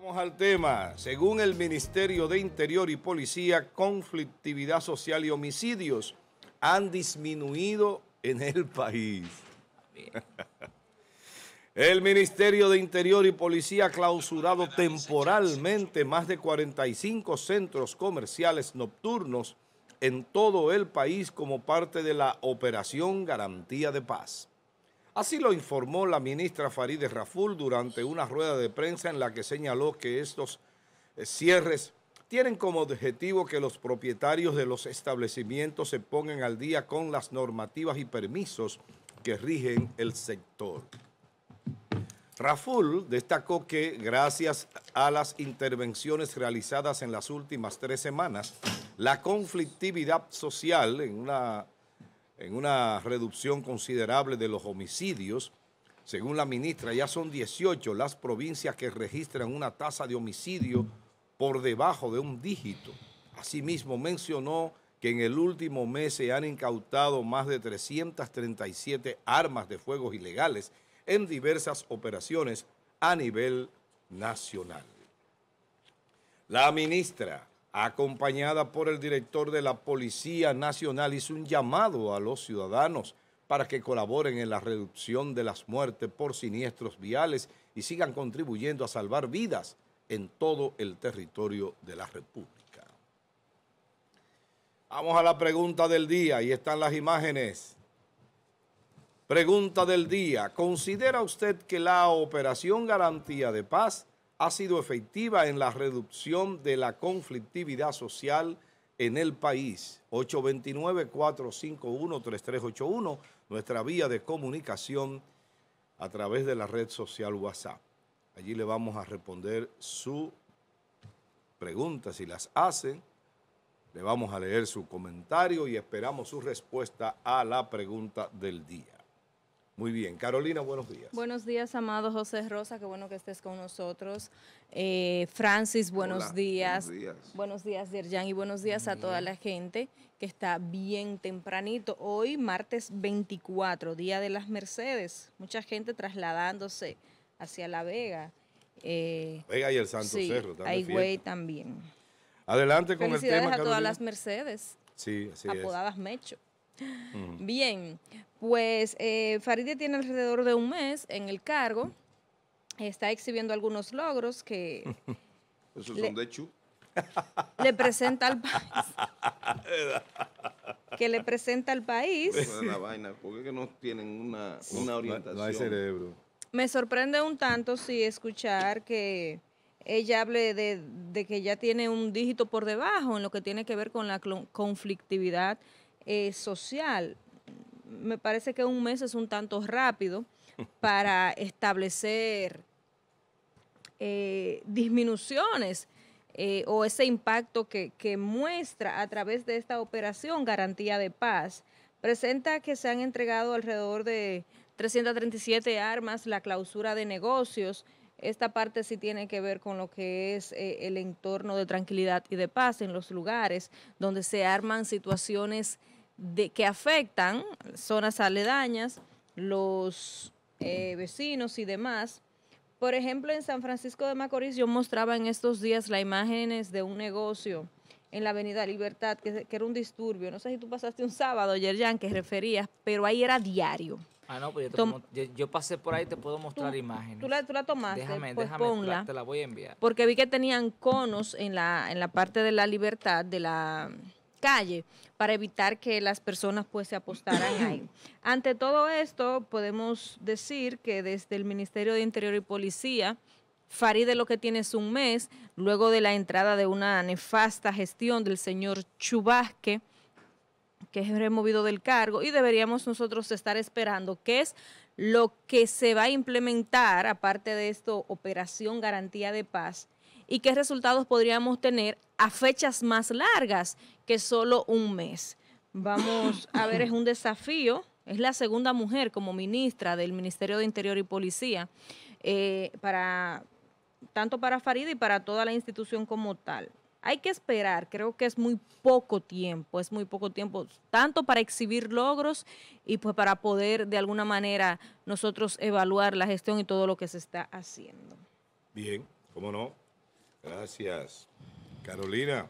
Vamos al tema. Según el Ministerio de Interior y Policía, conflictividad social y homicidios han disminuido en el país. El Ministerio de Interior y Policía ha clausurado temporalmente más de 45 centros comerciales nocturnos en todo el país como parte de la Operación Garantía de Paz. Así lo informó la ministra Farideh Raful durante una rueda de prensa en la que señaló que estos eh, cierres tienen como objetivo que los propietarios de los establecimientos se pongan al día con las normativas y permisos que rigen el sector. Raful destacó que gracias a las intervenciones realizadas en las últimas tres semanas, la conflictividad social en una en una reducción considerable de los homicidios. Según la ministra, ya son 18 las provincias que registran una tasa de homicidio por debajo de un dígito. Asimismo, mencionó que en el último mes se han incautado más de 337 armas de fuego ilegales en diversas operaciones a nivel nacional. La ministra acompañada por el director de la Policía Nacional, hizo un llamado a los ciudadanos para que colaboren en la reducción de las muertes por siniestros viales y sigan contribuyendo a salvar vidas en todo el territorio de la República. Vamos a la pregunta del día, Ahí están las imágenes. Pregunta del día, ¿considera usted que la operación Garantía de Paz ha sido efectiva en la reducción de la conflictividad social en el país. 829-451-3381, nuestra vía de comunicación a través de la red social WhatsApp. Allí le vamos a responder su pregunta, si las hace, Le vamos a leer su comentario y esperamos su respuesta a la pregunta del día. Muy bien. Carolina, buenos días. Buenos días, amado José Rosa, qué bueno que estés con nosotros. Eh, Francis, buenos días. Buenos días. Buenos días, Yerjan, y buenos días a toda la gente que está bien tempranito. Hoy, martes 24, Día de las Mercedes. Mucha gente trasladándose hacia La Vega. Eh, Vega y el Santo sí, Cerro. Hay también. Adelante con el tema, a todas las Mercedes. Sí, así es. apodadas Mecho. Bien, pues eh, Faride tiene alrededor de un mes en el cargo, está exhibiendo algunos logros que... Esos son de Chu. Le presenta al país. que le presenta al país. la vaina, no tienen una, orientación. No hay cerebro. Me sorprende un tanto si escuchar que ella hable de, que ya tiene un dígito por debajo en lo que tiene que ver con la conflictividad eh, social me parece que un mes es un tanto rápido para establecer eh, disminuciones eh, o ese impacto que, muestra a través de esta operación Garantía de Paz. Presenta que se han entregado alrededor de 337 armas, la clausura de negocios. Esta parte sí tiene que ver con lo que es eh, el entorno de tranquilidad y de paz en los lugares donde se arman situaciones de, que afectan zonas aledañas, los eh, vecinos y demás. Por ejemplo, en San Francisco de Macorís yo mostraba en estos días las imágenes de un negocio en la Avenida Libertad, que, era un disturbio. No sé si tú pasaste un sábado, Yerjan, que referías, pero ahí era diario. Ah, no, pues yo, pasé por ahí y te puedo mostrar imágenes. Tú la, tomaste. Déjame, pues déjame, te la voy a enviar. Porque vi que tenían conos en la, en la parte de la libertad, de la calle para evitar que las personas pues se apostaran ahí. Ante todo esto, podemos decir que desde el Ministerio de Interior y Policía, Faride lo que tiene es un mes, luego de la entrada de una nefasta gestión del señor Chubasque, que es removido del cargo, y deberíamos nosotros estar esperando qué es lo que se va a implementar, aparte de esto, Operación Garantía de Paz, y qué resultados podríamos tener a fechas más largas que solo un mes. Vamos a ver, es un desafío. Es la segunda mujer como ministra del Ministerio de Interior y Policía eh, para tanto para Farida y para toda la institución como tal. Hay que esperar, creo que es muy poco tiempo, es muy poco tiempo, tanto para exhibir logros y pues para poder de alguna manera nosotros evaluar la gestión y todo lo que se está haciendo. Bien, cómo no, Gracias. Carolina,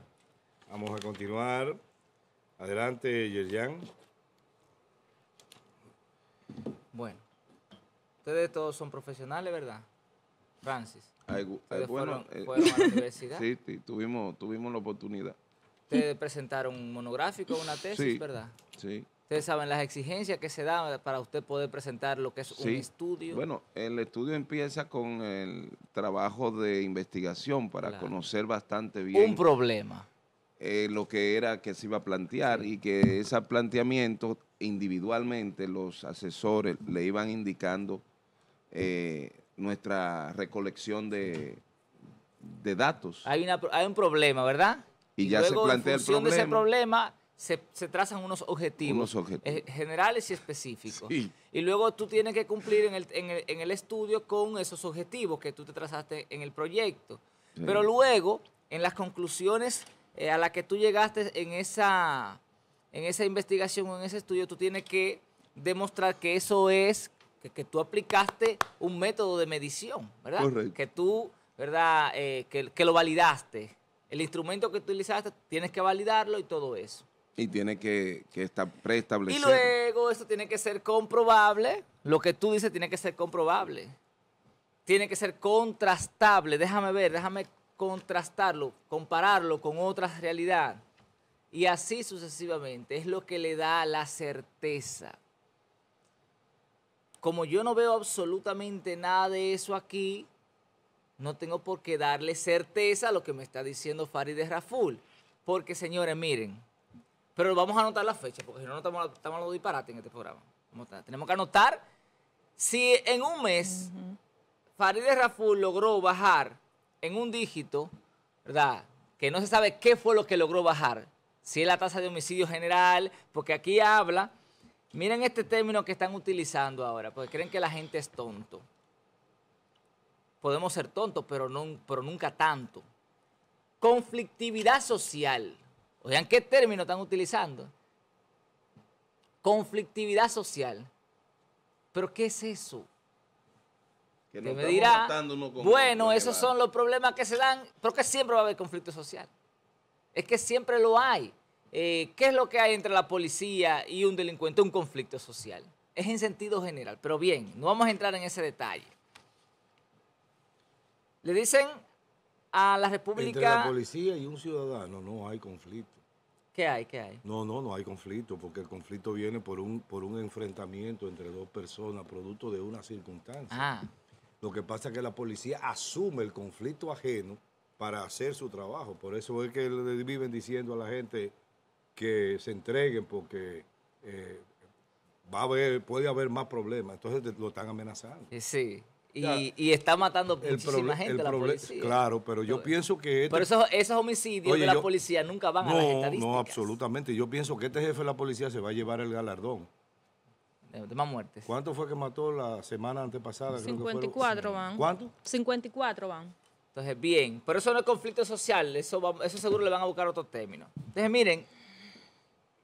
vamos a continuar. Adelante, Yerjan. Bueno, ustedes todos son profesionales, ¿verdad? Francis. Eh, fueron, a la universidad. Sí, tuvimos, tuvimos la oportunidad. Ustedes presentaron un monográfico, una tesis, ¿verdad? Sí. Ustedes saben las exigencias que se dan para usted poder presentar lo que es un estudio. Bueno, el estudio empieza con el trabajo de investigación para conocer bastante bien. Un problema. Eh, lo que era que se iba a plantear y que ese planteamiento individualmente los asesores le iban indicando eh, nuestra recolección de, de datos. Hay, hay un problema, ¿verdad? Y, ya se plantea el De problema se, trazan unos objetivos, eh, generales y específicos. Y luego tú tienes que cumplir en el, en, el, estudio con esos objetivos que tú te trazaste en el proyecto. Pero luego, en las conclusiones eh, a las que tú llegaste en esa, en esa investigación o en ese estudio, tú tienes que demostrar que eso es, que, tú aplicaste un método de medición, ¿verdad? Que tú, ¿verdad? Eh, que, que lo validaste. El instrumento que utilizaste tienes que validarlo y todo eso. Y tiene que, estar preestablecido. Y luego eso tiene que ser comprobable. Lo que tú dices tiene que ser comprobable. Tiene que ser contrastable. Déjame ver, déjame contrastarlo, compararlo con otras realidades. Y así sucesivamente. Es lo que le da la certeza. Como yo no veo absolutamente nada de eso aquí, no tengo por qué darle certeza a lo que me está diciendo Farid Raful. Porque, señores, miren, pero vamos a anotar la fecha, porque si no, no estamos, estamos los disparates en este programa. Tenemos que anotar si en un mes Farid Farideh Raful logró bajar en un dígito, ¿verdad? Que no se sabe qué fue lo que logró bajar. Si es la tasa de homicidio general, porque aquí habla, miren este término que están utilizando ahora, porque creen que la gente es tonto. Podemos ser tontos, pero, no, pero nunca tanto. Conflictividad social Oigan, ¿qué término están utilizando? Conflictividad social. ¿Pero qué es eso? Que, me dirá, bueno, esos son los problemas que se dan, pero que siempre va a haber conflicto social. Es que siempre lo hay. Eh, ¿Qué es lo que hay entre la policía y un delincuente? Un conflicto social. Es en sentido general, pero bien, no vamos a entrar en ese detalle. Le dicen a la República... Entre la policía y un ciudadano no hay conflicto. ¿Qué hay? ¿Qué hay? No, no, no hay conflicto, porque el conflicto viene por un, por un enfrentamiento entre dos personas, producto de una circunstancia. Ah. Lo que pasa es que la policía asume el conflicto ajeno para hacer su trabajo. Por eso es que le viven diciendo a la gente que se entreguen, porque eh, va a haber, puede haber más problemas. Entonces lo están amenazando. Eh, sí. Y, está matando el muchísima gente la policía. Claro, pero yo pienso que... Este pero esos, homicidios de la policía nunca van a las estadísticas. No, absolutamente. Yo pienso que este jefe de la policía se va a llevar el galardón. De, más muertes. ¿Cuánto fue que mató la semana antepasada? 54 van. ¿Cuánto? 54 van. Entonces, bien. Pero eso no es conflicto social. Eso, eso seguro le van a buscar otro término. Entonces, miren,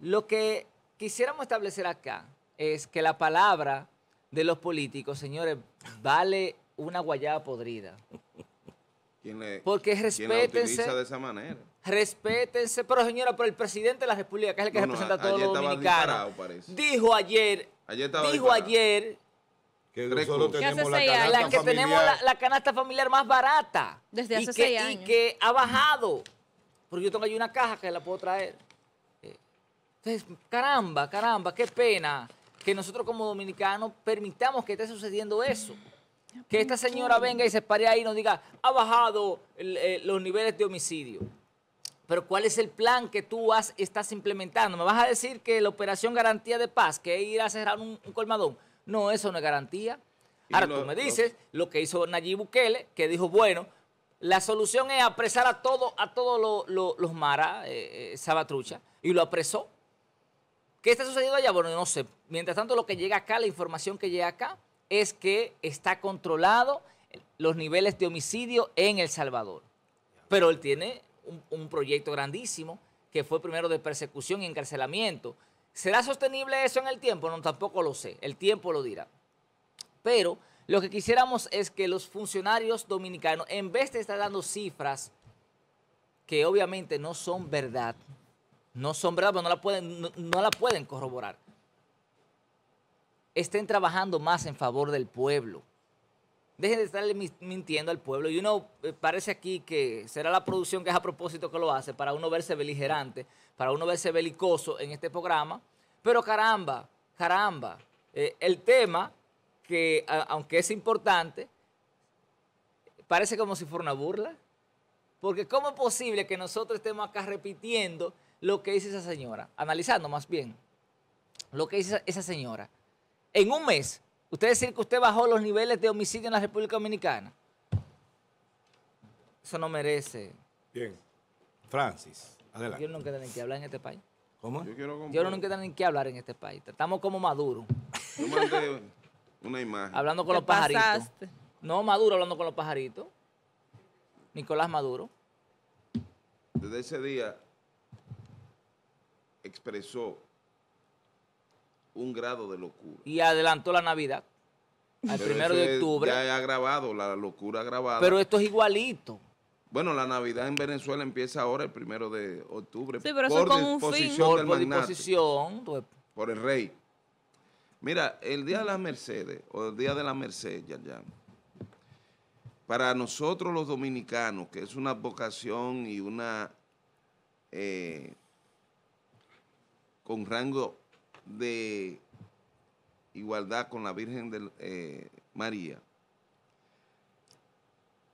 lo que quisiéramos establecer acá es que la palabra de los políticos, señores, vale una guayaba podrida. ¿Quién le, Porque respétense. ¿quién la de esa manera. Respétense, pero señora, pero el presidente de la República, que es el que representa a todos los dominicanos, dijo ayer, ayer dijo ayer que tenemos la canasta, que familiar. tenemos la, canasta familiar más barata. Desde hace y que, seis años. Y que ha bajado. Porque yo tengo ahí una caja que la puedo traer. Eh, entonces, caramba, caramba, qué pena que nosotros como dominicanos permitamos que esté sucediendo eso. Que esta señora venga y se pare ahí y nos diga, ha bajado eh, los niveles de homicidio. Pero ¿cuál es el plan que tú has, estás implementando? ¿Me vas a decir que la operación garantía de paz, que ir a cerrar un, colmadón? No, eso no es garantía. Ahora tú me dices lo... que hizo Nayib Bukele, que dijo, bueno, la solución es apresar a, todo, a todos los, los, maras, eh, eh, y lo apresó. ¿Qué está sucediendo allá? Bueno, no sé. Mientras tanto, lo que llega acá, la información que llega acá, es que está controlado los niveles de homicidio en El Salvador. Pero él tiene un, un proyecto grandísimo, que fue primero de persecución y encarcelamiento. ¿Será sostenible eso en el tiempo? No, tampoco lo sé. El tiempo lo dirá. Pero lo que quisiéramos es que los funcionarios dominicanos, en vez de estar dando cifras que obviamente no son verdad, no son verdad, pero no la pueden, no, la pueden corroborar. Estén trabajando más en favor del pueblo. Dejen de estarle mintiendo al pueblo. Y uno eh, parece aquí que será la producción que es a propósito que lo hace, para uno verse beligerante, para uno verse belicoso en este programa. Pero caramba, caramba, eh, el tema que, aunque es importante, parece como si fuera una burla. Porque ¿cómo es posible que nosotros estemos acá repitiendo lo que dice esa señora, analizando más bien lo que dice esa señora, en un mes, ustedes dicen que usted bajó los niveles de homicidio en la República Dominicana, eso no merece. Bien. Francis, adelante. Yo no quiero ni que hablar en este país. ¿Cómo? Yo, no quiero ni que hablar en este país. Estamos como Maduro. Yo mandé una imagen. Hablando con los pajaritos. No, Maduro hablando con los pajaritos. Nicolás Maduro. Desde ese día expresó un grado de locura. Y adelantó la Navidad al primero de octubre. Ya ha grabado, la locura grabada. Pero esto es igualito. Bueno, la Navidad en Venezuela empieza ahora el primero de octubre. Sí, pero por eso con un fin. Por, del por disposición. Pues. Por el rey. Mira, el Día de las Mercedes, o el Día de la Merced, ya, ya. Para nosotros los dominicanos, que es una vocación y una eh, con rango de igualdad con la Virgen de eh, María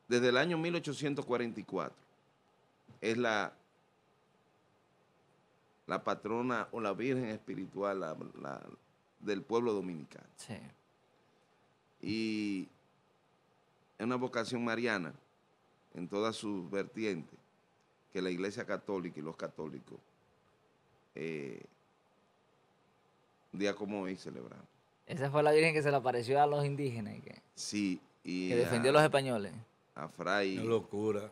desde el año 1844. Es la, la patrona o la Virgen espiritual del pueblo dominicano. Sí. Y es una vocación mariana en todas sus vertientes que la Iglesia Católica y los católicos eh, día como hoy celebramos. Esa fue la Virgen que se le apareció a los indígenas. que, sí. Y que defendió a, los españoles. A Fray. Una locura.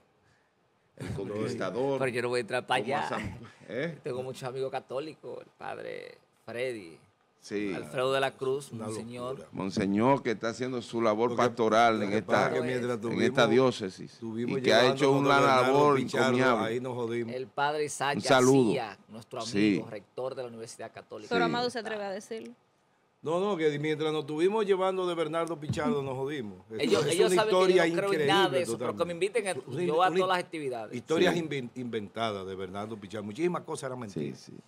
El conquistador. Pero yo no voy a entrar para allá. ¿Eh? Tengo muchos amigos católicos. El padre Freddy. Alfredo de la Cruz, Monseñor. Monseñor que está haciendo su labor pastoral en, esta, diócesis y que ha hecho una labor encomiable. El padre Isaac saludo, nuestro amigo, rector de la Universidad Católica. Pero Amado se atreve a decirlo. No, no, que mientras nos estuvimos llevando de Bernardo Pichardo nos jodimos. Ellos, es una saben historia que yo no creo increíble, nada de eso, pero que me inviten a, yo a todas las actividades. Historias inventadas de Bernardo Pichardo. Muchísimas cosas eran mentiras. Sí, sí.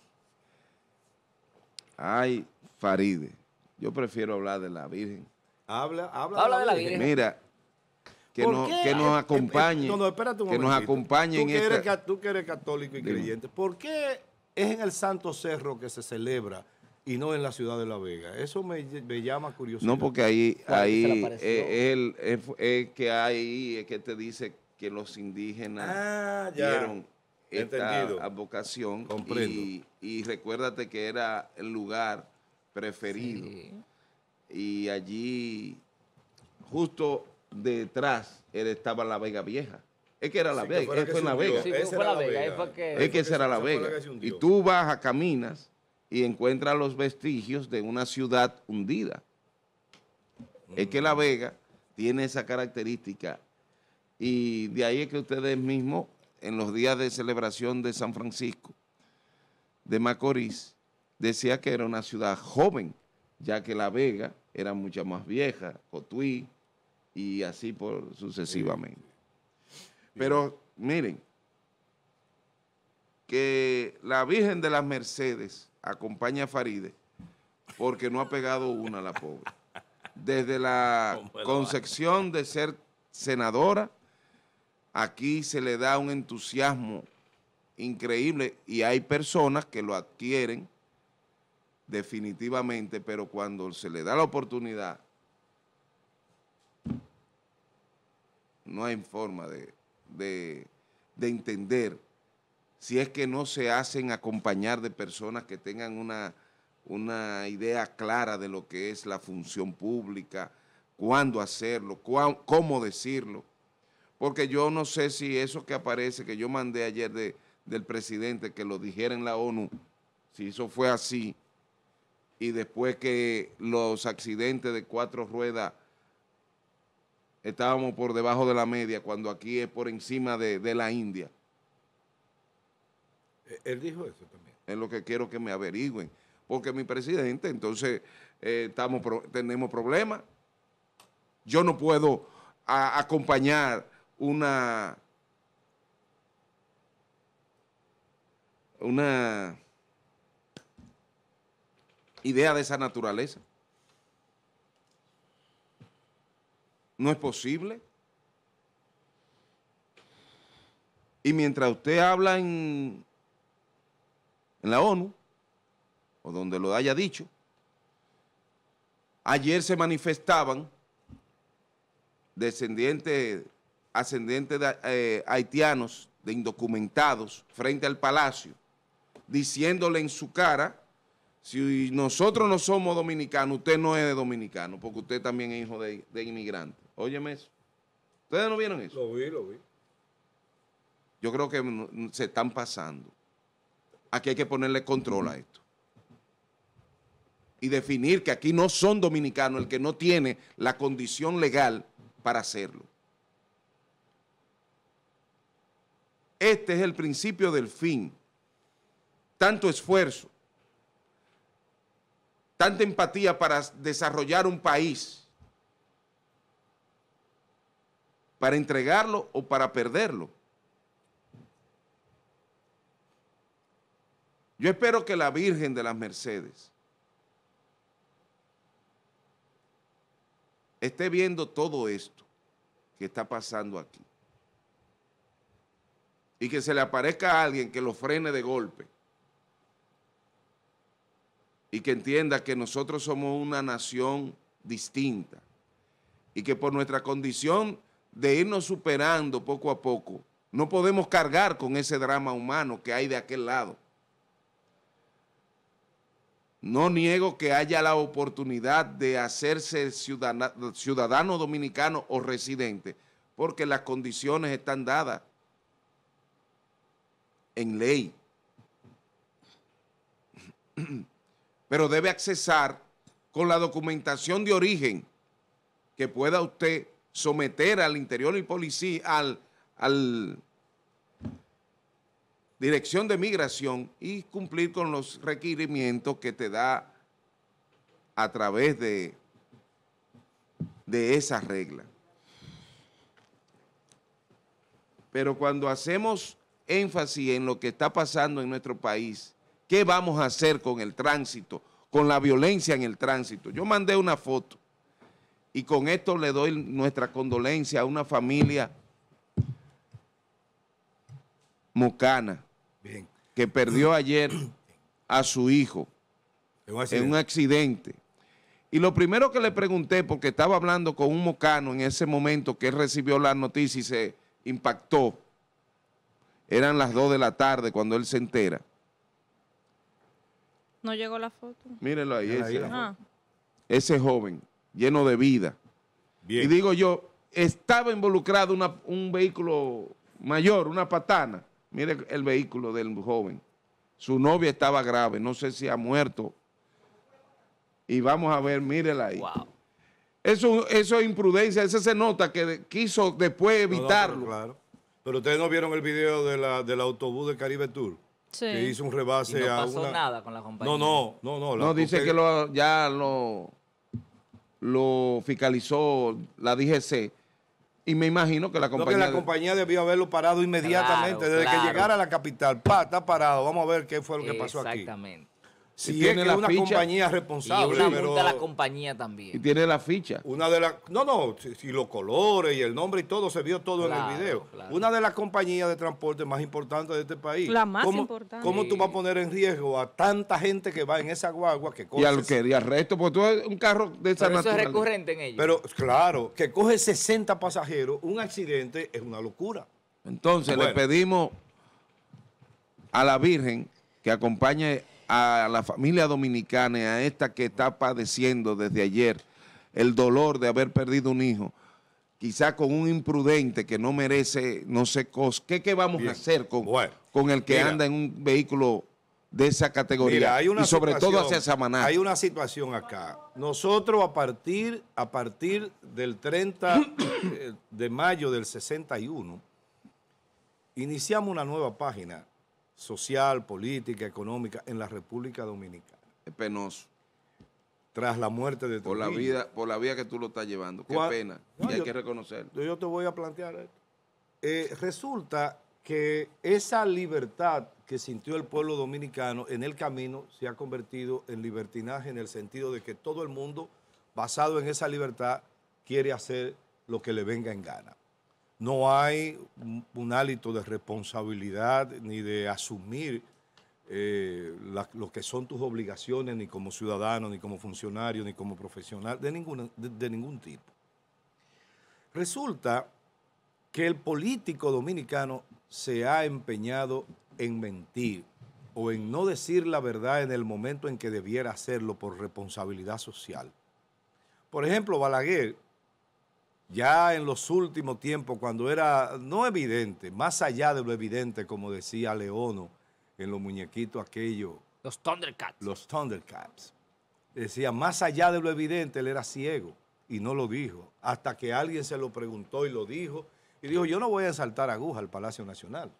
Ay, Faride. Yo prefiero hablar de la Virgen. Habla, habla, habla de, la Virgen. Mira, que, nos, que nos eh, eh, acompañe. que nos acompañe tú en que eres, Tú eres católico y creyente, ¿por qué es en el Santo Cerro que se celebra y no en la ciudad de La Vega? Eso me, llama curiosidad. No, porque ahí, ahí es que que te dice que los indígenas ah, dieron esta vocación. Y, y recuérdate que era el lugar preferido. Y allí, justo detrás, estaba la Vega Vieja. Es que era la Vega, Es, que esa era la Vega. Y tú vas a caminas y encuentras los vestigios de una ciudad hundida. Es que la mm. Vega tiene esa característica. Y de ahí es que ustedes mismos, en los días de celebración de San Francisco, de Macorís, decía que era una ciudad joven, ya que La Vega era mucha más vieja, Cotuí, y así por sucesivamente. Pero miren, que la Virgen de las Mercedes acompaña a Faride porque no ha pegado una a la pobre. Desde la concepción de ser senadora, aquí se le da un entusiasmo increíble y hay personas que lo adquieren definitivamente, pero cuando se le da la oportunidad, no hay forma de, entender si es que no se hacen acompañar de personas que tengan una, idea clara de lo que es la función pública, cuándo hacerlo, cómo decirlo. Porque yo no sé si eso que aparece, que yo mandé ayer del presidente, que lo dijera en la ONU, si eso fue así, y después que los accidentes de cuatro ruedas estábamos por debajo de la media, cuando aquí es por encima de, la India. Eh, él dijo eso también. Es lo que quiero que me averigüen. Porque mi presidente, entonces, eh, estamos tenemos problemas. Yo no puedo acompañar una... Una idea de esa naturaleza. No es posible. Y mientras usted habla en, en la ONU, o donde lo haya dicho, ayer se manifestaban descendientes, ascendientes de, eh, haitianos, de indocumentados, frente al palacio, diciéndole en su cara si nosotros no somos dominicanos, usted no es de dominicano, porque usted también es hijo de, de inmigrante. Óyeme eso. ¿Ustedes no vieron eso? Lo vi, lo vi. Yo creo que se están pasando. Aquí hay que ponerle control a esto. Y definir que aquí no son dominicanos el que no tiene la condición legal para hacerlo. Este es el principio del fin. Tanto esfuerzo, tanta empatía para desarrollar un país, para entregarlo o para perderlo. Yo espero que la Virgen de las Mercedes esté viendo todo esto que está pasando aquí y que se le aparezca a alguien que lo frene de golpe y que entienda que nosotros somos una nación distinta y que por nuestra condición de irnos superando poco a poco, no podemos cargar con ese drama humano que hay de aquel lado. No niego que haya la oportunidad de hacerse ciudadano, dominicano o residente, porque las condiciones están dadas en ley pero debe accesar con la documentación de origen que pueda usted someter al interior y policía, al, al dirección de migración y cumplir con los requerimientos que te da a través de, de esa regla. Pero cuando hacemos énfasis en lo que está pasando en nuestro país, ¿Qué vamos a hacer con el tránsito, con la violencia en el tránsito? Yo mandé una foto y con esto le doy nuestra condolencia a una familia mocana que perdió ayer a su hijo en un accidente. Y lo primero que le pregunté, porque estaba hablando con un mocano en ese momento que recibió la noticia y se impactó, eran las dos de la tarde cuando él se entera. No llegó la foto. Mírenlo ahí. Ah. ese, joven, lleno de vida. Y digo yo, estaba involucrado un vehículo mayor, una patana. Mire el vehículo del joven. Su novia estaba grave, no sé si ha muerto. Y vamos a ver, mírela ahí. Eso, eso es imprudencia, eso se nota que quiso después evitarlo. pero, ustedes no vieron el video de la, del autobús de Caribe Tour. Que hizo un rebase no pasó nada con la compañía. No, no, no. No, dice que lo, ya lo, lo fiscalizó la DGC. Y me imagino que la compañía... No, que la compañía debió haberlo parado inmediatamente. desde que llegara a la capital. Pa, está parado. Vamos a ver qué fue lo que pasó aquí. Exactamente. Si tiene es que la una compañía responsable. Y una multa la compañía también. Y tiene la ficha. Una de las. No, no, si, los colores y el nombre y todo se vio todo en el video. Una de las compañías de transporte más importantes de este país. La más importante. ¿Cómo tú vas a poner en riesgo a tanta gente que va en esa guagua que coge. Y al que arresto, porque tú eres un carro de esa naturaleza. Eso es recurrente en ellos. Pero claro, que coge 60 pasajeros, un accidente es una locura. Entonces le pedimos a la Virgen que acompañe a la familia dominicana y a esta que está padeciendo desde ayer el dolor de haber perdido un hijo, quizá con un imprudente que no merece, no sé, ¿qué, qué vamos a hacer con, con el que anda en un vehículo de esa categoría? y sobre todo hacia Samaná. Hay una situación acá. Nosotros a partir, a partir del 30 eh, de mayo del 61, iniciamos una nueva página social, política, económica en la República Dominicana. Es penoso. Tras la muerte de tu Por la vida, por la vida que tú lo estás llevando. Qué pena. y hay que reconocerlo. Yo te voy a plantear esto. Eh, resulta que esa libertad que sintió el pueblo dominicano en el camino se ha convertido en libertinaje en el sentido de que todo el mundo, basado en esa libertad, quiere hacer lo que le venga en gana no hay un hálito de responsabilidad ni de asumir eh, lo que son tus obligaciones, ni como ciudadano, ni como funcionario, ni como profesional, de, de ningún tipo. Resulta que el político dominicano se ha empeñado en mentir o en no decir la verdad en el momento en que debiera hacerlo por responsabilidad social. Por ejemplo, Balaguer ya en los últimos tiempos, cuando era no evidente, más allá de lo evidente, como decía Leono en los muñequitos aquellos. Los Thundercats. Los Thundercats. Decía, más allá de lo evidente, él era ciego y no lo dijo. Hasta que alguien se lo preguntó y lo dijo. Y dijo, yo no voy a saltar aguja al Palacio Nacional.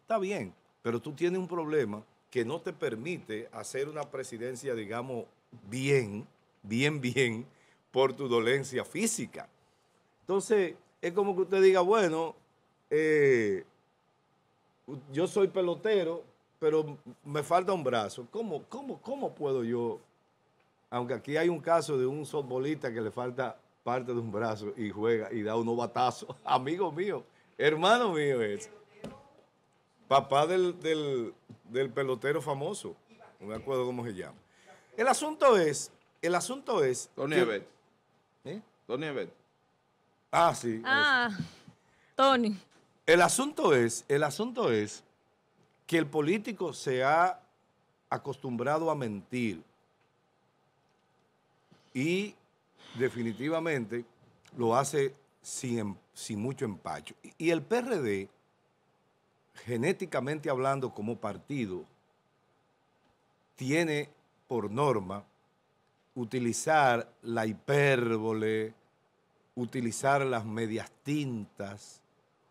Está bien, pero tú tienes un problema que no te permite hacer una presidencia, digamos, bien, bien, bien, por tu dolencia física. Entonces, es como que usted diga, bueno, eh, yo soy pelotero, pero me falta un brazo. ¿Cómo, cómo, cómo puedo yo? Aunque aquí hay un caso de un softbolista que le falta parte de un brazo y juega y da unos batazos. Amigo mío, hermano mío es. Papá del, del pelotero famoso. No me acuerdo cómo se llama. El asunto es, el asunto es... Don Ebert. ¿Eh? Don Ebert. Ah, sí. Ah, Tony. El asunto es, el asunto es que el político se ha acostumbrado a mentir y definitivamente lo hace sin, em, sin mucho empacho. Y el PRD, genéticamente hablando como partido, tiene por norma utilizar la hipérbole, utilizar las medias tintas,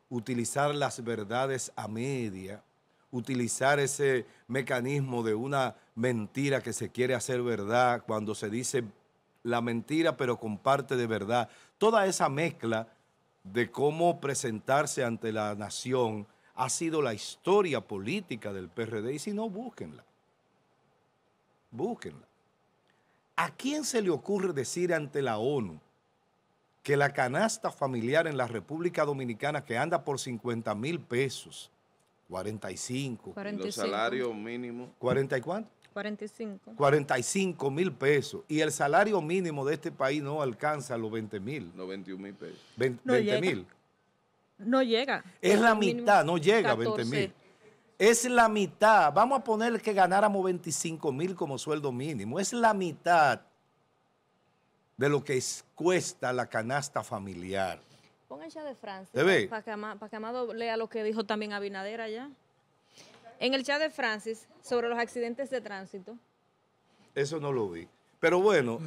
utilizar las verdades a media, utilizar ese mecanismo de una mentira que se quiere hacer verdad cuando se dice la mentira pero con parte de verdad. Toda esa mezcla de cómo presentarse ante la nación ha sido la historia política del PRD y si no, búsquenla. Búsquenla. ¿A quién se le ocurre decir ante la ONU que la canasta familiar en la República Dominicana, que anda por 50 mil pesos, 45. 45. Los salarios mínimos. ¿40 y cuánto? 45. 45 mil pesos. Y el salario mínimo de este país no alcanza los 20 mil. No, 21 mil pesos. 20 mil. No, llega. Es la mitad, no llega a 20 mil. Es la mitad. Vamos a poner que ganáramos 25 mil como sueldo mínimo. Es la mitad de lo que cuesta la canasta familiar. Pónganse de Francis. de para, para que Amado lea lo que dijo también Abinader allá. En el chat de Francis, sobre los accidentes de tránsito. Eso no lo vi. Pero bueno,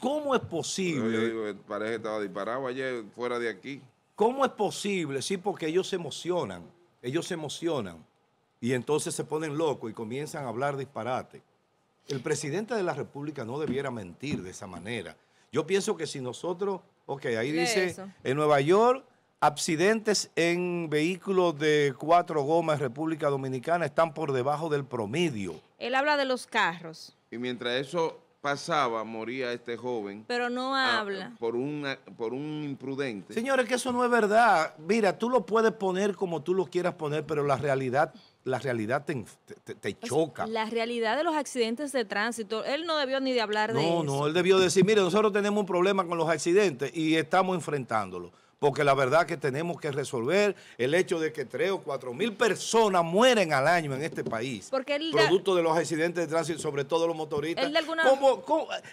¿cómo es posible? Yo el pareja estaba disparado ayer fuera de aquí. ¿Cómo es posible? Sí, porque ellos se emocionan. Ellos se emocionan. Y entonces se ponen locos y comienzan a hablar disparate. El presidente de la República no debiera mentir de esa manera. Yo pienso que si nosotros, ok, ahí dice, en Nueva York, accidentes en vehículos de cuatro gomas en República Dominicana están por debajo del promedio. Él habla de los carros. Y mientras eso pasaba, moría este joven. Pero no ah, habla. por, una, por un imprudente. Señores, que eso no es verdad. Mira, tú lo puedes poner como tú lo quieras poner, pero la realidad la realidad te, pues, choca. la realidad de los accidentes de tránsito, él no debió ni de hablar no, de eso. No, no, él debió decir, mire, nosotros tenemos un problema con los accidentes y estamos enfrentándolo. Porque la verdad que tenemos que resolver el hecho de que 3 o 4 mil personas mueren al año en este país. Porque producto de los accidentes de tránsito, sobre todo los motoristas.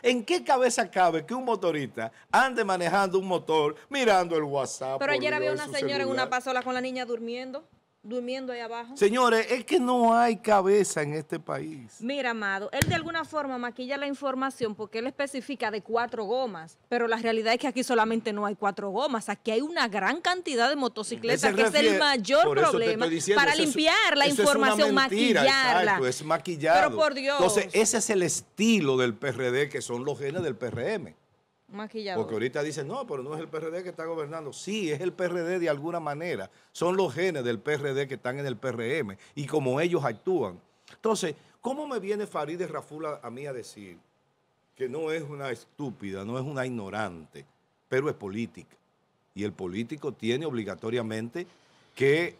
en qué cabeza cabe que un motorista ande manejando un motor mirando el WhatsApp? Pero ayer había una señora en una pasola con la niña durmiendo durmiendo ahí abajo. Señores, es que no hay cabeza en este país. Mira, Amado, él de alguna forma maquilla la información porque él especifica de cuatro gomas, pero la realidad es que aquí solamente no hay cuatro gomas, aquí hay una gran cantidad de motocicletas, que es el mayor problema para limpiar la información, maquillarla. es maquillado. Pero por Dios. Entonces, ese es el estilo del PRD, que son los genes del PRM. Porque ahorita dicen, no, pero no es el PRD que está gobernando. Sí, es el PRD de alguna manera. Son los genes del PRD que están en el PRM y como ellos actúan. Entonces, ¿cómo me viene Farideh Rafula a mí a decir que no es una estúpida, no es una ignorante, pero es política? Y el político tiene obligatoriamente que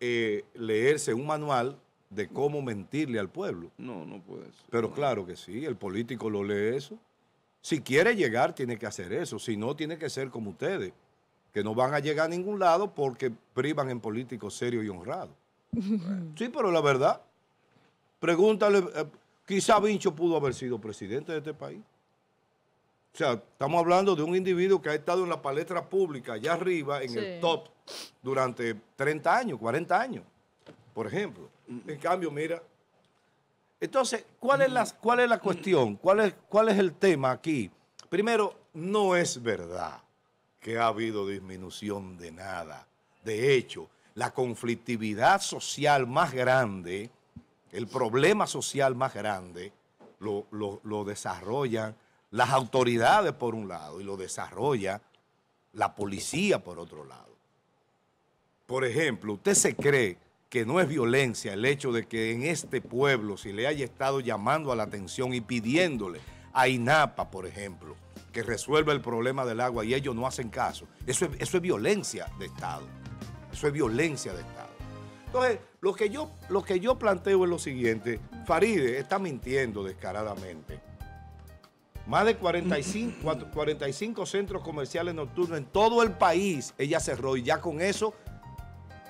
eh, leerse un manual de cómo mentirle al pueblo. No, no puede ser. Pero claro que sí, el político lo lee eso. Si quiere llegar, tiene que hacer eso. Si no, tiene que ser como ustedes, que no van a llegar a ningún lado porque privan en políticos serios y honrados. sí, pero la verdad, pregúntale, eh, quizá Vincho pudo haber sido presidente de este país. O sea, estamos hablando de un individuo que ha estado en la palestra pública allá arriba, en el top, durante 30 años, 40 años, por ejemplo. En cambio, mira, entonces, ¿cuál es la, cuestión? ¿Cuál es, el tema aquí? Primero, no es verdad que ha habido disminución de nada. De hecho, la conflictividad social más grande, el problema social más grande, lo, lo desarrollan las autoridades por un lado y lo desarrolla la policía por otro lado. Por ejemplo, usted se cree que no es violencia el hecho de que en este pueblo si le haya estado llamando a la atención y pidiéndole a INAPA, por ejemplo, que resuelva el problema del agua y ellos no hacen caso. Eso es, eso es violencia de Estado. Eso es violencia de Estado. Entonces, lo que, yo, lo que yo planteo es lo siguiente. Faride está mintiendo descaradamente. Más de 45, 45 centros comerciales nocturnos en todo el país ella cerró y ya con eso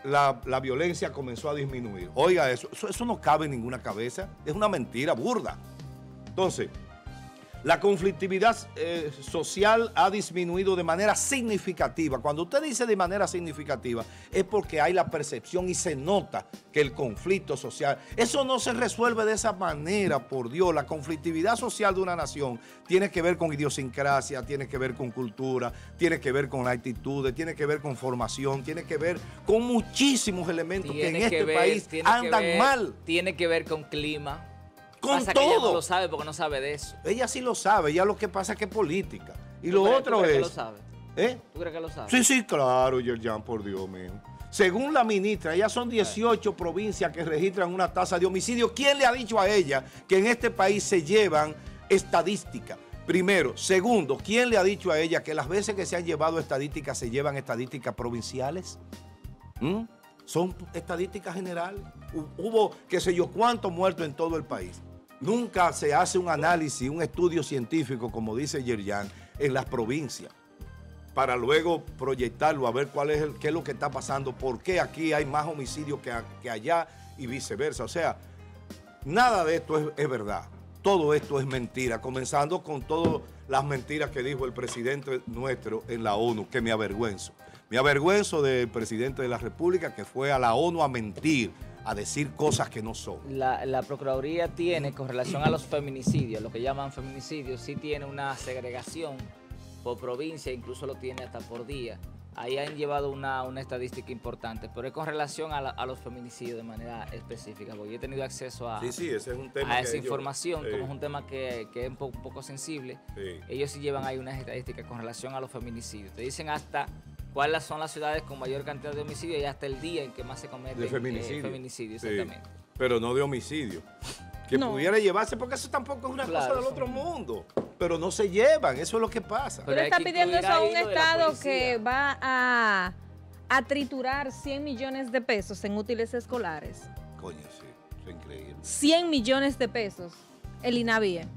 la, violencia comenzó a disminuir. Oiga eso, eso, eso no cabe en ninguna cabeza, es una mentira burda. Entonces, la conflictividad eh, social ha disminuido de manera significativa. Cuando usted dice de manera significativa, es porque hay la percepción y se nota que el conflicto social, eso no se resuelve de esa manera, por Dios. La conflictividad social de una nación tiene que ver con idiosincrasia, tiene que ver con cultura, tiene que ver con actitudes, tiene que ver con formación, tiene que ver con muchísimos elementos que en este país andan mal. Tiene que ver con clima con todo. Que ella lo sabe porque no sabe de eso. Ella sí lo sabe, ya lo que pasa es que es política. Y lo otro tú crees Que lo sabe? ¿eh? ¿Tú crees que lo sabe? Sí, sí, claro, Yerjan, por Dios mío. Según la ministra, ya son 18 provincias que registran una tasa de homicidio. ¿Quién le ha dicho a ella que en este país se llevan estadísticas? Primero. Segundo, ¿quién le ha dicho a ella que las veces que se han llevado estadísticas se llevan estadísticas provinciales? ¿Mm? Son estadísticas generales. Hubo, qué sé yo, cuántos muertos en todo el país. Nunca se hace un análisis, un estudio científico, como dice Yerjan, en las provincias, para luego proyectarlo a ver cuál es el, qué es lo que está pasando, por qué aquí hay más homicidios que, que allá y viceversa. O sea, nada de esto es, es verdad. Todo esto es mentira, comenzando con todas las mentiras que dijo el presidente nuestro en la ONU, que me avergüenzo. Me avergüenzo del presidente de la República que fue a la ONU a mentir a decir cosas que no son. La, Procuraduría tiene, con relación a los feminicidios, lo que llaman feminicidios, sí tiene una segregación por provincia, incluso lo tiene hasta por día. Ahí han llevado una, estadística importante, pero es con relación a, los feminicidios de manera específica, porque yo he tenido acceso a, esa información, como es un tema que, es un poco, sensible, ellos sí llevan ahí unas estadísticas con relación a los feminicidios. Te dicen hasta cuáles son las ciudades con mayor cantidad de homicidios y hasta el día en que más se cometen de eh, exactamente. pero no de homicidio. Que pudiera llevarse, porque eso tampoco es una cosa del otro mundo. Pero no se llevan, eso es lo que pasa. Pero, está pidiendo eso a un Estado que va a, a triturar 100 millones de pesos en útiles escolares. Coño, sí, es increíble. 100 millones de pesos el INAVIE.